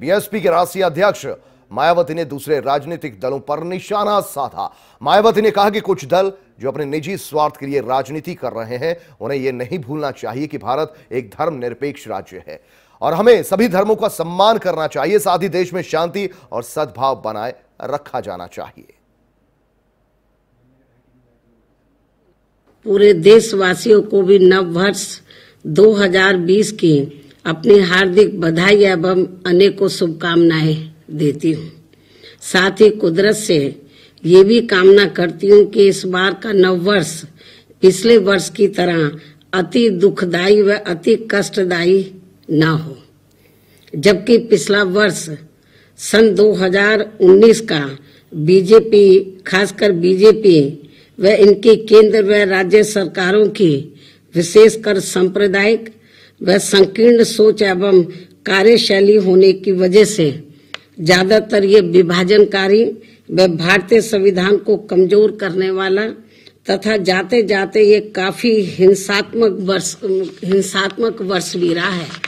BSP के राष्ट्रीय अध्यक्ष मायावती ने दूसरे राजनीतिक दलों पर निशाना साधा मायावती ने कहा कि कुछ दल जो अपने निजी स्वार्थ के लिए राजनीति कर रहे हैं उन्हें यह नहीं भूलना चाहिए कि भारत एक धर्म निरपेक्ष राज्य है और हमें सभी धर्मों का सम्मान करना चाहिए साथ ही देश में शांति और सद्भाव बनाए रखा जाना चाहिए पूरे देशवासियों को भी नववर्ष दो की अपनी हार्दिक बधाई एवं अनेकों शुभकामनाएं देती हूँ साथ ही कुदरत से ये भी कामना करती हूँ कि इस बार का नव वर्ष पिछले वर्ष की तरह अति दुखदायी व अति कष्टदायी ना हो जबकि पिछला वर्ष सन 2019 का बीजेपी खासकर बीजेपी व इनकी केंद्र व राज्य सरकारों की विशेषकर सांप्रदायिक वह संकीर्ण सोच एवं कार्यशैली होने की वजह से ज्यादातर ये विभाजनकारी व भारतीय संविधान को कमजोर करने वाला तथा जाते जाते ये काफी हिंसात्मक वर्ष हिंसात्मक वर्ष भी रहा है